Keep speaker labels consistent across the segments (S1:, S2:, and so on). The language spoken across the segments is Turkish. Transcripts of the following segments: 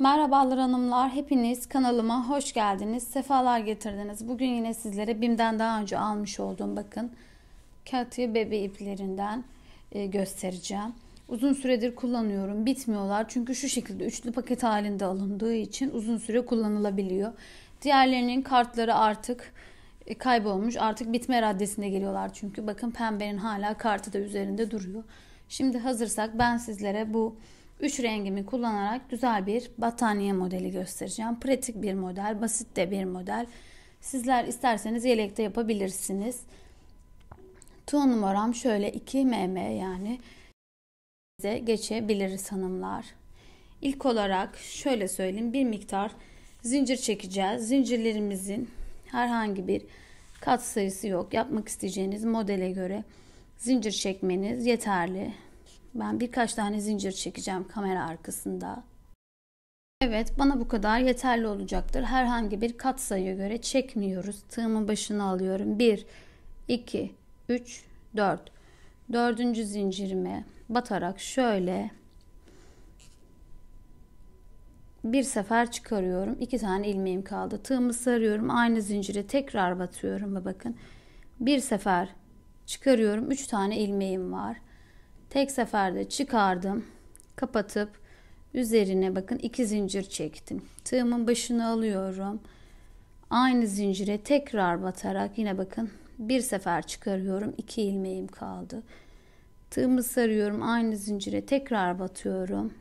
S1: Merhabalar hanımlar, hepiniz kanalıma hoş geldiniz, sefalar getirdiniz. Bugün yine sizlere BİM'den daha önce almış olduğum bakın katı bebe iplerinden e, göstereceğim. Uzun süredir kullanıyorum, bitmiyorlar çünkü şu şekilde üçlü paket halinde alındığı için uzun süre kullanılabiliyor. Diğerlerinin kartları artık e, kaybolmuş, artık bitme raddesine geliyorlar çünkü bakın pembenin hala kartı da üzerinde duruyor. Şimdi hazırsak ben sizlere bu Üç rengimi kullanarak güzel bir battaniye modeli göstereceğim. Pratik bir model, basit de bir model. Sizler isterseniz yelekte yapabilirsiniz. Tuğ numaram şöyle 2 mm yani size geçebiliriz hanımlar. İlk olarak şöyle söyleyeyim bir miktar zincir çekeceğiz. Zincirlerimizin herhangi bir kat sayısı yok. Yapmak isteyeceğiniz modele göre zincir çekmeniz yeterli. Ben birkaç tane zincir çekeceğim kamera arkasında. Evet bana bu kadar yeterli olacaktır. Herhangi bir kat sayıya göre çekmiyoruz. Tığımın başına alıyorum. 1, 2, 3, 4. Dördüncü zincirime batarak şöyle bir sefer çıkarıyorum. İki tane ilmeğim kaldı. Tığımı sarıyorum. Aynı zincire tekrar batıyorum ve bakın bir sefer çıkarıyorum. Üç tane ilmeğim var. Tek seferde çıkardım. Kapatıp üzerine bakın iki zincir çektim. Tığımın başını alıyorum. Aynı zincire tekrar batarak yine bakın bir sefer çıkarıyorum. iki ilmeğim kaldı. Tığımı sarıyorum. Aynı zincire tekrar batıyorum.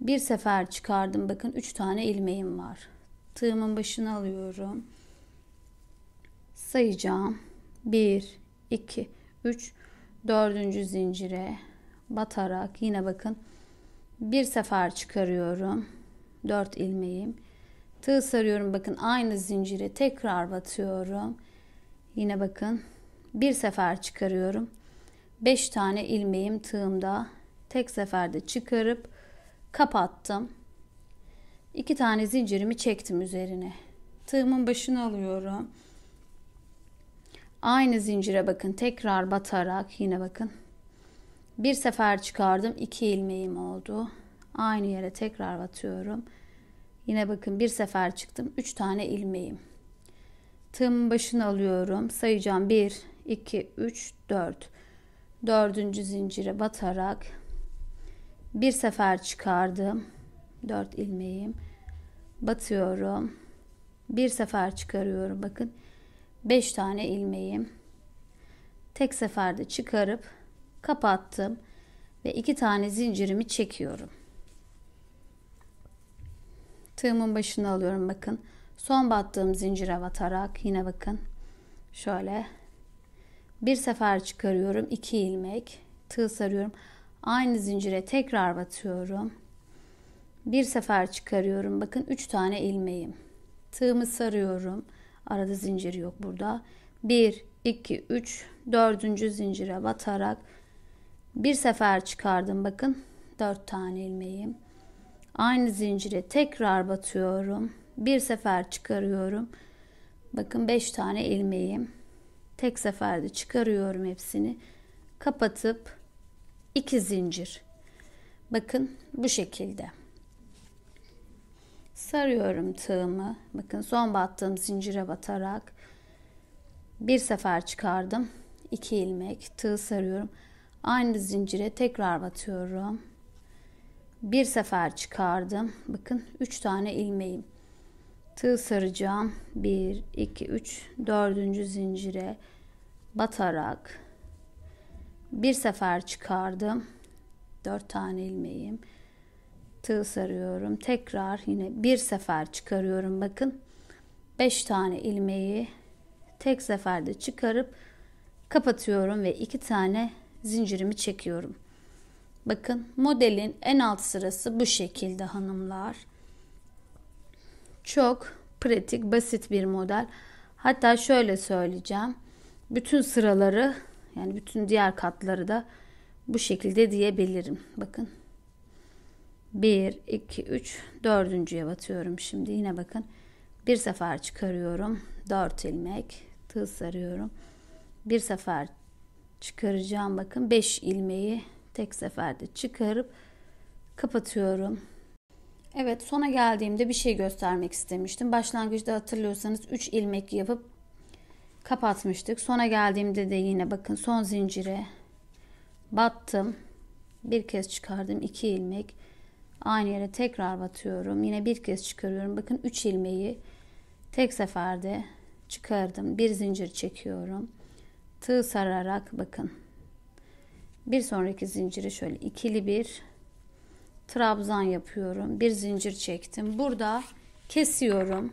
S1: Bir sefer çıkardım. Bakın üç tane ilmeğim var. Tığımın başını alıyorum. Sayacağım. 1 2 3 dördüncü zincire batarak yine bakın bir sefer çıkarıyorum 4 ilmeğim tığ sarıyorum bakın aynı zincire tekrar batıyorum yine bakın bir sefer çıkarıyorum 5 tane ilmeğim tığımda tek seferde çıkarıp kapattım 2 tane zincirimi çektim üzerine tığımın başını alıyorum Aynı zincire bakın tekrar batarak yine bakın. Bir sefer çıkardım iki ilmeğim oldu. Aynı yere tekrar batıyorum. Yine bakın bir sefer çıktım üç tane ilmeğim. Tığımın başını alıyorum. Sayacağım 1, 2, 3, 4. Dördüncü zincire batarak bir sefer çıkardım. 4 ilmeğim. Batıyorum. Bir sefer çıkarıyorum. Bakın 5 tane ilmeği tek seferde çıkarıp kapattım ve 2 tane zincirimi çekiyorum. Tığımın başını alıyorum bakın. Son battığım zincire batarak yine bakın. Şöyle bir sefer çıkarıyorum 2 ilmek. Tığ sarıyorum. Aynı zincire tekrar batıyorum. Bir sefer çıkarıyorum. Bakın 3 tane ilmeğim. Tığımı sarıyorum. Arada zincir yok burada. 1, 2, 3, 4. zincire batarak bir sefer çıkardım. Bakın 4 tane ilmeğim. Aynı zincire tekrar batıyorum. Bir sefer çıkarıyorum. Bakın 5 tane ilmeğim. Tek seferde çıkarıyorum hepsini. Kapatıp 2 zincir. Bakın bu şekilde sarıyorum tığımı. Bakın son battığım zincire batarak bir sefer çıkardım. 2 ilmek tığ sarıyorum. Aynı zincire tekrar batıyorum. Bir sefer çıkardım. Bakın 3 tane ilmeğim. Tığ saracağım. 1 2 3 4. zincire batarak bir sefer çıkardım. 4 tane ilmeğim tığ sarıyorum. Tekrar yine bir sefer çıkarıyorum. Bakın 5 tane ilmeği tek seferde çıkarıp kapatıyorum ve 2 tane zincirimi çekiyorum. Bakın modelin en alt sırası bu şekilde hanımlar. Çok pratik, basit bir model. Hatta şöyle söyleyeceğim. Bütün sıraları yani bütün diğer katları da bu şekilde diyebilirim. Bakın 1 2 3 dördüncüye batıyorum şimdi yine bakın bir sefer çıkarıyorum 4 ilmek tığ sarıyorum bir sefer çıkaracağım bakın 5 ilmeği tek seferde çıkarıp kapatıyorum Evet sona geldiğimde bir şey göstermek istemiştim başlangıçta hatırlıyorsanız 3 ilmek yapıp kapatmıştık sona geldiğimde de yine bakın son zincire battım bir kez çıkardım 2 ilmek Aynı yere tekrar batıyorum. Yine bir kez çıkarıyorum. Bakın 3 ilmeği tek seferde çıkardım. Bir zincir çekiyorum. Tığ sararak bakın. Bir sonraki zinciri şöyle ikili bir trabzan yapıyorum. Bir zincir çektim. Burada kesiyorum.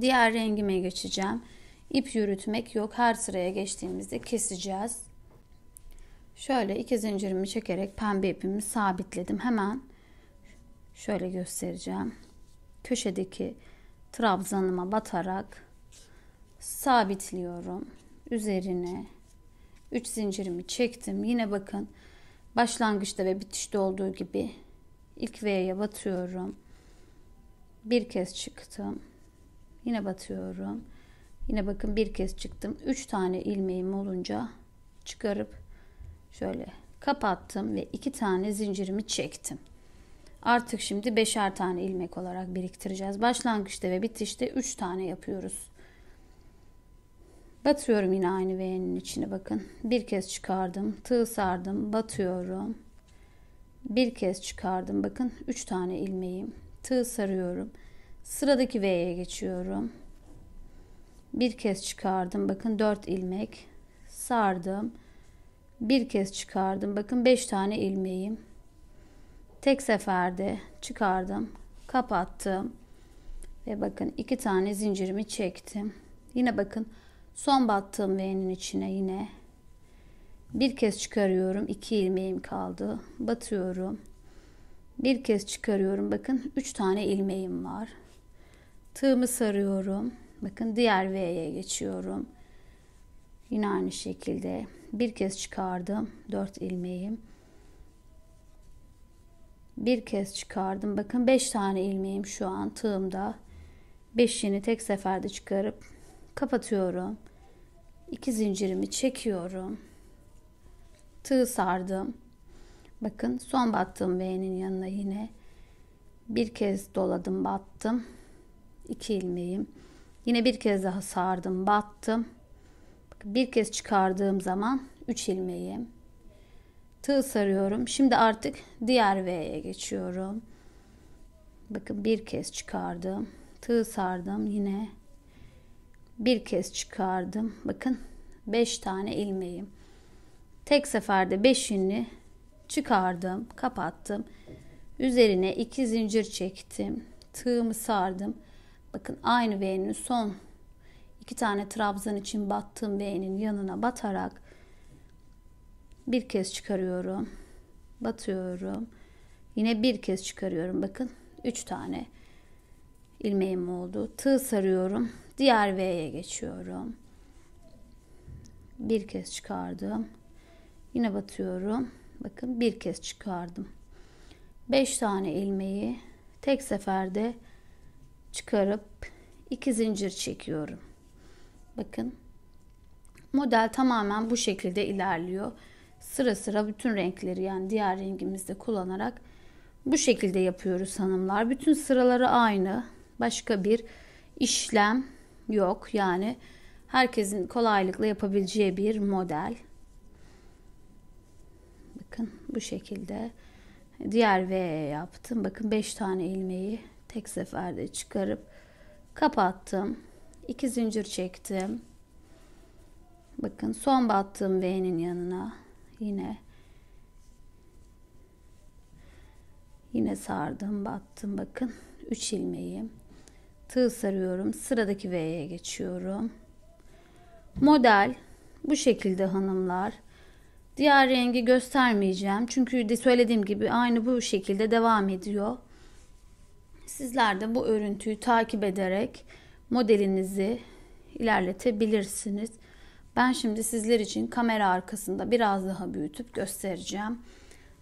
S1: Diğer rengime geçeceğim. İp yürütmek yok. Her sıraya geçtiğimizde keseceğiz. Şöyle iki zincirimi çekerek pembe ipimi sabitledim. Hemen şöyle göstereceğim. Köşedeki trabzanıma batarak sabitliyorum. Üzerine 3 zincirimi çektim. Yine bakın başlangıçta ve bitişte olduğu gibi ilk V'ye batıyorum. Bir kez çıktım. Yine batıyorum. Yine bakın bir kez çıktım. 3 tane ilmeğim olunca çıkarıp Şöyle kapattım ve iki tane zincirimi çektim. Artık şimdi beşer tane ilmek olarak biriktireceğiz. Başlangıçta ve bitişte üç tane yapıyoruz. Batıyorum yine aynı V'nin içine bakın. Bir kez çıkardım, tığ sardım, batıyorum. Bir kez çıkardım. Bakın üç tane ilmeğim. Tığ sarıyorum. Sıradaki V'ye geçiyorum. Bir kez çıkardım. Bakın dört ilmek sardım bir kez çıkardım. Bakın 5 tane ilmeğim. Tek seferde çıkardım. Kapattım. Ve bakın 2 tane zincirimi çektim. Yine bakın son battığım V'nin içine yine bir kez çıkarıyorum. 2 ilmeğim kaldı. Batıyorum. Bir kez çıkarıyorum. Bakın 3 tane ilmeğim var. Tığımı sarıyorum. Bakın diğer V'ye geçiyorum. Yine aynı şekilde bir kez çıkardım 4 ilmeğim bir kez çıkardım bakın 5 tane ilmeğim şu an tığımda 5'ini tek seferde çıkarıp kapatıyorum 2 zincirimi çekiyorum tığ sardım bakın son battığım V'nin yanına yine bir kez doladım battım 2 ilmeğim yine bir kez daha sardım battım bir kez çıkardığım zaman 3 ilmeği tığ sarıyorum. Şimdi artık diğer V'ye geçiyorum. Bakın bir kez çıkardım. Tığ sardım. Yine bir kez çıkardım. Bakın 5 tane ilmeğim. Tek seferde 5 ilini çıkardım, kapattım. Üzerine 2 zincir çektim. Tığımı sardım. Bakın aynı V'nin son iki tane trabzan için battığım B'nin yanına batarak bir kez çıkarıyorum. Batıyorum. Yine bir kez çıkarıyorum. Bakın 3 tane ilmeğim oldu. Tığ sarıyorum. Diğer V'ye geçiyorum. Bir kez çıkardım. Yine batıyorum. Bakın bir kez çıkardım. 5 tane ilmeği tek seferde çıkarıp iki zincir çekiyorum. Bakın model tamamen bu şekilde ilerliyor. Sıra sıra bütün renkleri yani diğer rengimizde kullanarak bu şekilde yapıyoruz hanımlar. Bütün sıraları aynı. Başka bir işlem yok. Yani herkesin kolaylıkla yapabileceği bir model. Bakın bu şekilde diğer V yaptım. Bakın 5 tane ilmeği tek seferde çıkarıp kapattım. 2 zincir çektim. Bakın son battığım V'nin yanına yine yine sardım, battım. Bakın 3 ilmeği tığ sarıyorum. Sıradaki V'ye geçiyorum. Model bu şekilde hanımlar. Diğer rengi göstermeyeceğim. Çünkü de söylediğim gibi aynı bu şekilde devam ediyor. Sizler de bu örüntüyü takip ederek modelinizi ilerletebilirsiniz. Ben şimdi sizler için kamera arkasında biraz daha büyütüp göstereceğim.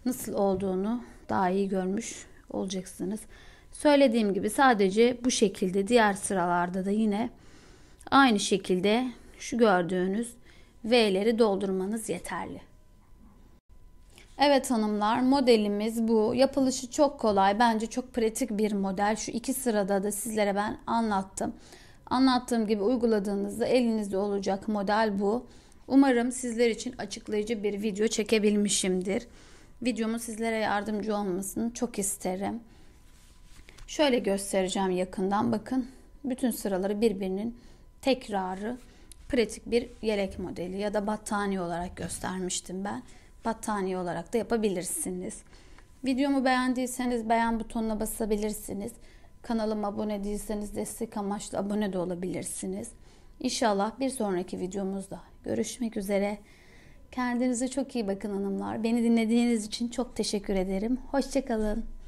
S1: Nasıl olduğunu daha iyi görmüş olacaksınız. Söylediğim gibi sadece bu şekilde diğer sıralarda da yine aynı şekilde şu gördüğünüz V'leri doldurmanız yeterli. Evet hanımlar modelimiz bu. Yapılışı çok kolay. Bence çok pratik bir model. Şu iki sırada da sizlere ben anlattım. Anlattığım gibi uyguladığınızda elinizde olacak model bu. Umarım sizler için açıklayıcı bir video çekebilmişimdir. Videomun sizlere yardımcı olmasını çok isterim. Şöyle göstereceğim yakından. Bakın bütün sıraları birbirinin tekrarı pratik bir yelek modeli ya da battaniye olarak göstermiştim ben. Battaniye olarak da yapabilirsiniz. Videomu beğendiyseniz beğen butonuna basabilirsiniz. Kanalıma abone değilseniz destek amaçlı abone de olabilirsiniz. İnşallah bir sonraki videomuzda görüşmek üzere. Kendinize çok iyi bakın hanımlar. Beni dinlediğiniz için çok teşekkür ederim. Hoşçakalın.